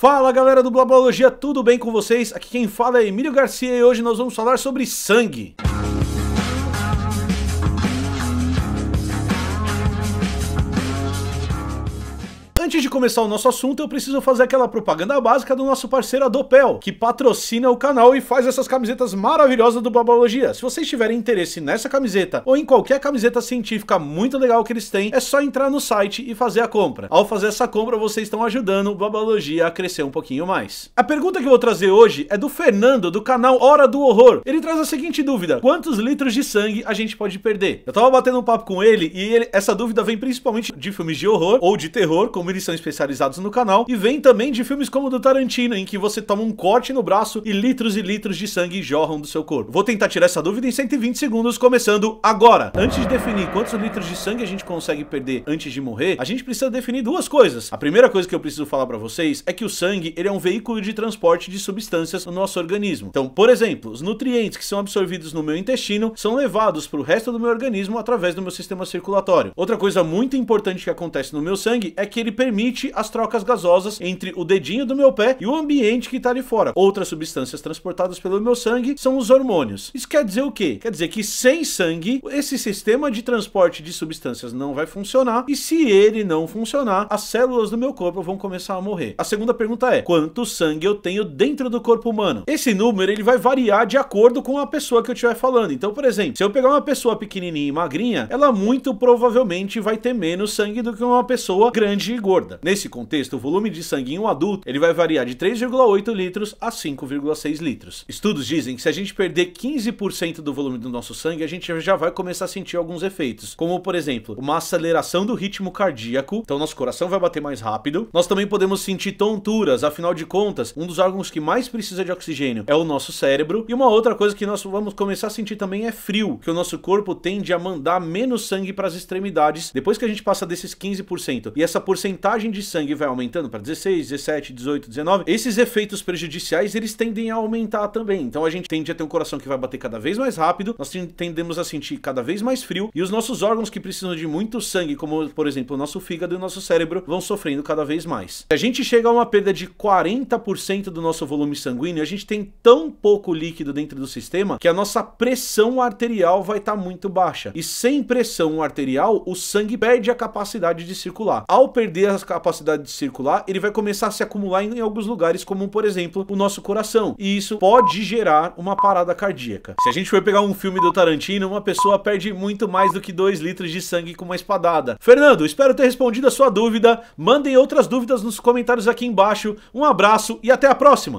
Fala galera do Blabologia, tudo bem com vocês? Aqui quem fala é Emílio Garcia e hoje nós vamos falar sobre sangue. Antes de começar o nosso assunto, eu preciso fazer aquela propaganda básica do nosso parceiro Adopel, que patrocina o canal e faz essas camisetas maravilhosas do Babalogia. Se vocês tiverem interesse nessa camiseta ou em qualquer camiseta científica muito legal que eles têm, é só entrar no site e fazer a compra. Ao fazer essa compra, vocês estão ajudando o Babalogia a crescer um pouquinho mais. A pergunta que eu vou trazer hoje é do Fernando, do canal Hora do Horror. Ele traz a seguinte dúvida: quantos litros de sangue a gente pode perder? Eu tava batendo um papo com ele e ele, essa dúvida vem principalmente de filmes de horror ou de terror, como eles são especializados no canal, e vem também de filmes como o do Tarantino, em que você toma um corte no braço e litros e litros de sangue jorram do seu corpo. Vou tentar tirar essa dúvida em 120 segundos, começando agora. Antes de definir quantos litros de sangue a gente consegue perder antes de morrer, a gente precisa definir duas coisas. A primeira coisa que eu preciso falar para vocês é que o sangue ele é um veículo de transporte de substâncias no nosso organismo. Então, por exemplo, os nutrientes que são absorvidos no meu intestino são levados para o resto do meu organismo através do meu sistema circulatório. Outra coisa muito importante que acontece no meu sangue é que ele permite as trocas gasosas entre o dedinho do meu pé e o ambiente que está ali fora. Outras substâncias transportadas pelo meu sangue são os hormônios. Isso quer dizer o quê? Quer dizer que sem sangue, esse sistema de transporte de substâncias não vai funcionar e se ele não funcionar, as células do meu corpo vão começar a morrer. A segunda pergunta é: quanto sangue eu tenho dentro do corpo humano? Esse número ele vai variar de acordo com a pessoa que eu estiver falando. Então, por exemplo, se eu pegar uma pessoa pequenininha e magrinha, ela muito provavelmente vai ter menos sangue do que uma pessoa grande e gorda gorda. Nesse contexto, o volume de sangue em um adulto ele vai variar de 3,8 litros a 5,6 litros. Estudos dizem que se a gente perder 15% do volume do nosso sangue, a gente já vai começar a sentir alguns efeitos, como por exemplo, uma aceleração do ritmo cardíaco, então nosso coração vai bater mais rápido. Nós também podemos sentir tonturas, afinal de contas, um dos órgãos que mais precisa de oxigênio é o nosso cérebro. E uma outra coisa que nós vamos começar a sentir também é frio, que o nosso corpo tende a mandar menos sangue para as extremidades depois que a gente passa desses 15%. E essa porcentagem porcentagem de sangue vai aumentando para 16, 17, 18, 19, esses efeitos prejudiciais eles tendem a aumentar também. Então a gente tende a ter um coração que vai bater cada vez mais rápido, nós tendemos a sentir cada vez mais frio e os nossos órgãos que precisam de muito sangue, como por exemplo o nosso fígado e o nosso cérebro, vão sofrendo cada vez mais. Se a gente chega a uma perda de 40% do nosso volume sanguíneo, a gente tem tão pouco líquido dentro do sistema que a nossa pressão arterial vai estar tá muito baixa. E sem pressão arterial, o sangue perde a capacidade de circular. Ao perder a capacidade de circular, ele vai começar a se acumular em alguns lugares, como por exemplo o nosso coração. E isso pode gerar uma parada cardíaca. Se a gente for pegar um filme do Tarantino, uma pessoa perde muito mais do que 2 litros de sangue com uma espadada. Fernando, espero ter respondido a sua dúvida. Mandem outras dúvidas nos comentários aqui embaixo. Um abraço e até a próxima!